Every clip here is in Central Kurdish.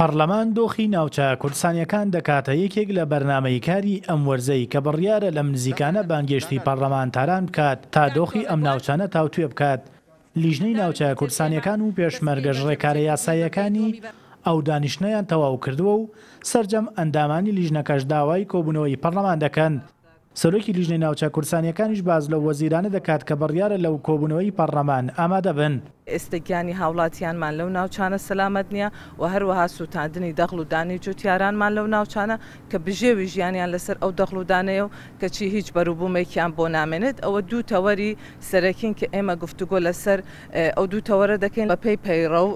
پەرلەمان دۆخی ناوچە کوردستانیەکان دەکاتە یەکێک لە بەرنمەیکاری ئەم وەرزەی کە بڕیارە لەم نزیکانە بانگشتی پەرلەمانتاران بکات تا دۆخی ئەم ناوچانە تاوتوێ بکات لیژنەی ناوچە کوردستانیەکان و پێشمەرگەژ ڕێکارە یاسایەکانی ئەو دانیشتنیان تەواو کردووە و سرجەم ئەندامانی لیژنەکەش داوای کۆبوونەوەی پەرلەمان دەکەن سەرۆکی لیژنەی ناوچە کوردستانیەکانیش باز لە وەزیرانە دەکات کە بڕیارە لەو کۆبوونەوەی پەرلەمان ئامادە بن. ئێستگیانی هاوڵاتیانمان لەو ناوچانە سەلامەت نییە و هەروەها سووتاندنی دەخڵ و دانی جوتیارانمان لەو ناوچانە کە بژێوی ژیانیان لەسەر ئەو دەخڵ و دانەیە و کەچی هیچ بەروبوومێکیان بۆ نامێنێت ئەوە دوو تەوەری سەرەکین کە ئێمە گفتوگۆ لەسەر ئەو دوو تەوەرە دەکەین بە پێی پەیڕە و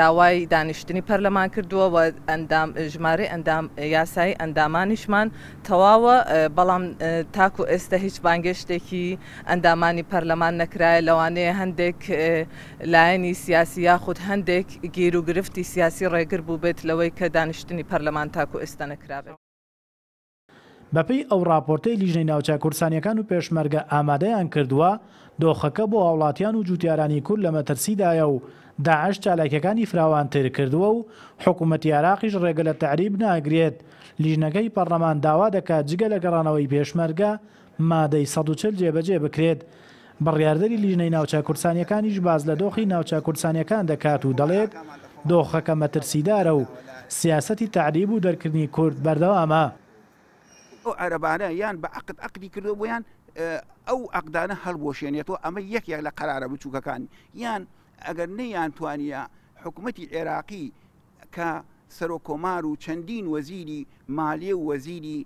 داوای دانیشتنی پەرلەمان کردووە و ئەندام ژمارە ئەندام یاسایی ئەندامانیشمان تەواوە بەڵام تاکو ئێستا هیچ بانگشتێکی ئەندامانی پەرلەمان نەکرایە لەوانەیە هەندێک لایەنی سیاسی یاخود هەندێک گیر و گرفتی سیاسی ڕێگر بوو بێت لەوەی کە دانیشتنی پەرلەمان تاکو ئێستا نەکراوێت. بەپی ئەو راپۆرتەی لیژنەی ناوچە کورسانیەکان و پێشمەرگە ئامادەیان کردووە دۆخەکە بۆ ئاوڵاتیان و جوتیارانی کورد لە مەترسیدایە و داعش چالاکیەکانی فراوانتر کردووە و حکوومەت عراقیش ڕێگە لە تعریب ناگرێت لیژنەکەی پەرلەمان داوا دەکات جگە لە گەڕانەوەی پێشمەرگە مادەی ١ جێبەجێ بکرێت بڕیاردەری لیژنەی ناوچە کورسانیەکانیش باز لە دۆخی ناوچە کورسانیەکان دەکات و دەڵێت دۆخەکە مەترسیدارە و سیاستی تعریب و دەرکردنی کورد بەردەوامە ئەو عەربانە یان بە عقد عقدی کردو بۆیان ئەو ئەقدانە هەڵبۆشێنێتەوە ئەمە یەکێک لە قرارە بچووکەکان یان ئەگەر نەیان توانە حکوومەتتی عێراقی کە سەرۆکۆمار و چەندین وەزیری مالیە و وەزیری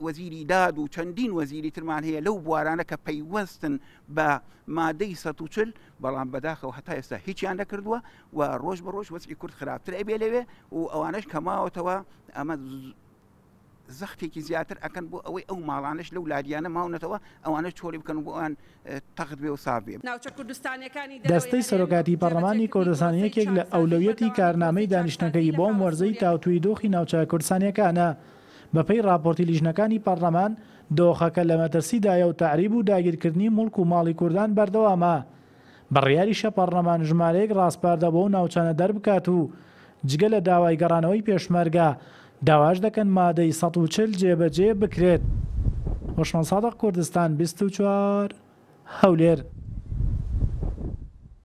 وەزیری داد و چەندین وەزیری ترمان هەیە لەو بوارانە کە پەیوەستن بە مادەی سەوچل بەڵام بەداخەوە هەتا ئێستا هیچیان نەکردووە و ڕۆژ بە ڕۆژ وەچی کورد خراپتر ئەبێ لەوێ و ئەوانش کەماوەتەوە ئەمە زەختێکی زیاتر ئەکەن بۆ ئەوەی ئەو ماڵانش لەو لادیانە ماونەتەوە ئەوانە چۆری بکەن بۆ ئەوان تەقت بێ و سابێ دەستەی سەرۆکاتی پەرلەمانی کوردستان یەکێک لە ئەولەویەتی کارنامەی دانیشتەکەی بۆم وەرزەی تاوتوی دۆخی ناوچە کوردستانیەکانە. بەپەی راپۆرتی لیژنەکانی پەرلەمان دۆخەکە لە مەترسیدایە و تعریب و داگیرکردنی ملک و ماڵی کوردان بەردەوامە بڕیاری شەپەرلەمان ژمارەیەک ڕاستپاردە بۆ و ناوچانە دەربکات و جگە لە داوای گەڕانەوەی پێشمەرگە داواش دەکەن مادەی ١40 جێبەجێ بکرێت. هۆشمەسادە کوردستان 24 هەولێر.